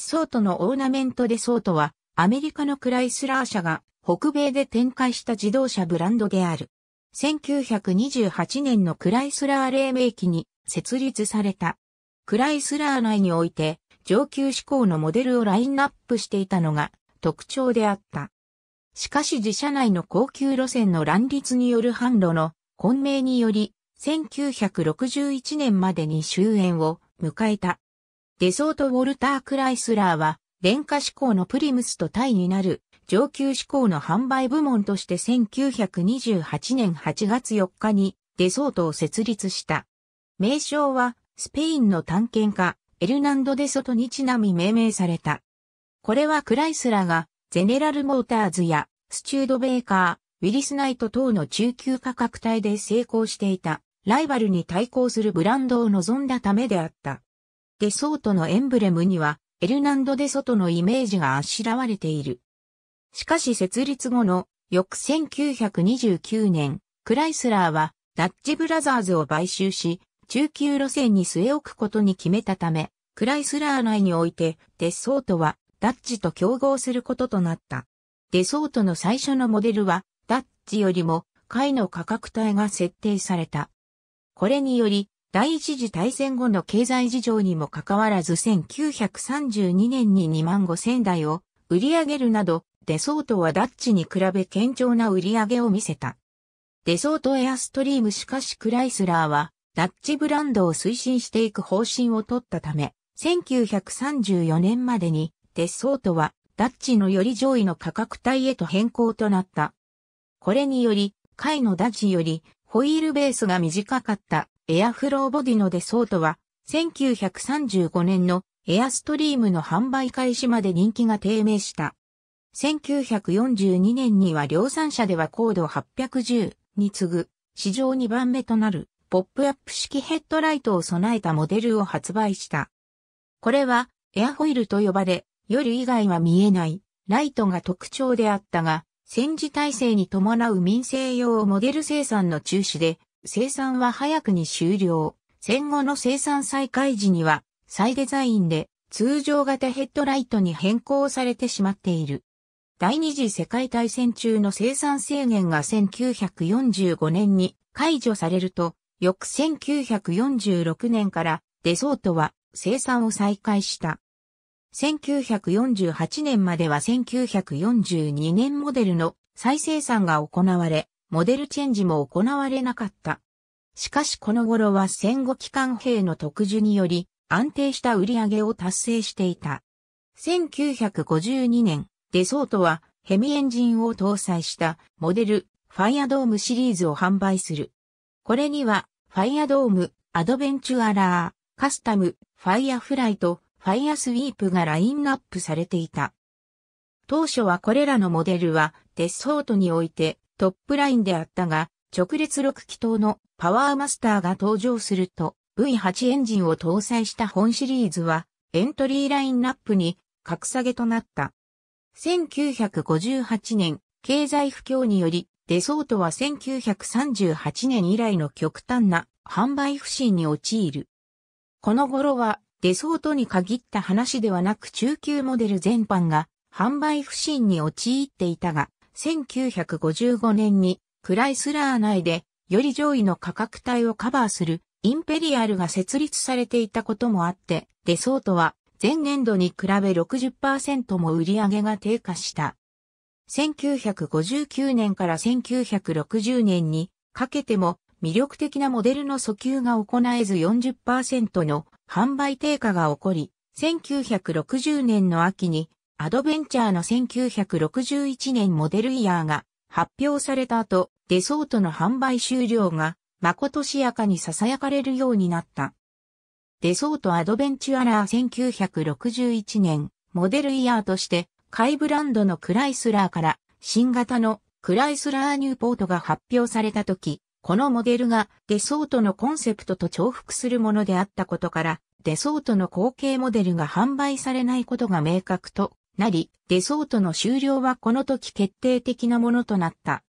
ソートのオーナメントでソートはアメリカのクライスラー社が北米で展開した自動車ブランドである。1928年のクライスラー黎明期に設立された。クライスラー内において上級志向のモデルをラインナップしていたのが特徴であった。しかし自社内の高級路線の乱立による販路の混迷により1961年までに終焉を迎えた。デソート・ウォルター・クライスラーは、電化志向のプリムスとタイになる上級志向の販売部門として1928年8月4日にデソートを設立した。名称はスペインの探検家エルナンド・デソトにちなみ命名された。これはクライスラーがゼネラル・モーターズやスチュード・ベーカー、ウィリス・ナイト等の中級価格帯で成功していたライバルに対抗するブランドを望んだためであった。デソートのエンブレムには、エルナンド・デソトのイメージがあしらわれている。しかし設立後の翌1929年、クライスラーはダッチブラザーズを買収し、中級路線に据え置くことに決めたため、クライスラー内においてデソートはダッチと競合することとなった。デソートの最初のモデルはダッチよりも貝の価格帯が設定された。これにより第一次大戦後の経済事情にもかかわらず1932年に2万5千台を売り上げるなど、デソートはダッチに比べ堅調な売り上げを見せた。デソートエアストリームしかしクライスラーは、ダッチブランドを推進していく方針を取ったため、1934年までにデソートはダッチのより上位の価格帯へと変更となった。これにより、下位のダッチよりホイールベースが短かったエアフローボディのデソートは、1935年のエアストリームの販売開始まで人気が低迷した。1942年には量産車では高度810に次ぐ史上2番目となるポップアップ式ヘッドライトを備えたモデルを発売した。これはエアホイールと呼ばれ、夜以外は見えないライトが特徴であったが、戦時体制に伴う民生用モデル生産の中止で生産は早くに終了。戦後の生産再開時には再デザインで通常型ヘッドライトに変更されてしまっている。第二次世界大戦中の生産制限が1945年に解除されると、翌1946年からデソートは生産を再開した。1948年までは1942年モデルの再生産が行われ、モデルチェンジも行われなかった。しかしこの頃は戦後機関兵の特需により安定した売り上げを達成していた。1952年、デソートはヘミエンジンを搭載したモデルファイアドームシリーズを販売する。これにはファイアドーム、アドベンチュアラー、カスタム、ファイアフライとファイアスウィープがラインナップされていた。当初はこれらのモデルはデソートにおいてトップラインであったが、直列6気筒のパワーマスターが登場すると V8 エンジンを搭載した本シリーズはエントリーラインナップに格下げとなった。1958年、経済不況により、デソートは1938年以来の極端な販売不振に陥る。この頃はデソートに限った話ではなく中級モデル全般が販売不振に陥っていたが、1955年にクライスラー内でより上位の価格帯をカバーするインペリアルが設立されていたこともあって、デソートは前年度に比べ60%も売り上げが低下した。1959年から1960年にかけても魅力的なモデルの訴求が行えず40%の販売低下が起こり、1960年の秋にアドベンチャーの1961年モデルイヤーが発表された後、デソートの販売終了が、まことしやかに囁かれるようになった。デソートアドベンチュアラー1961年、モデルイヤーとして、海ブランドのクライスラーから、新型のクライスラーニューポートが発表された時、このモデルがデソートのコンセプトと重複するものであったことから、デソートの後継モデルが販売されないことが明確となり、デソートの終了はこの時決定的なものとなった。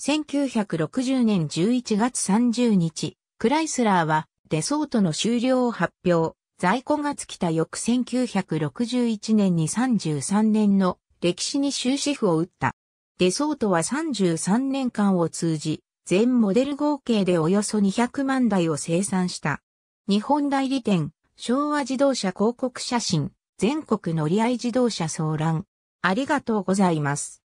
1960年11月30日、クライスラーはデソートの終了を発表。在庫が尽きた翌1961年に33年の歴史に終止符を打った。デソートは33年間を通じ、全モデル合計でおよそ200万台を生産した。日本代理店、昭和自動車広告写真、全国乗り合い自動車騒乱。ありがとうございます。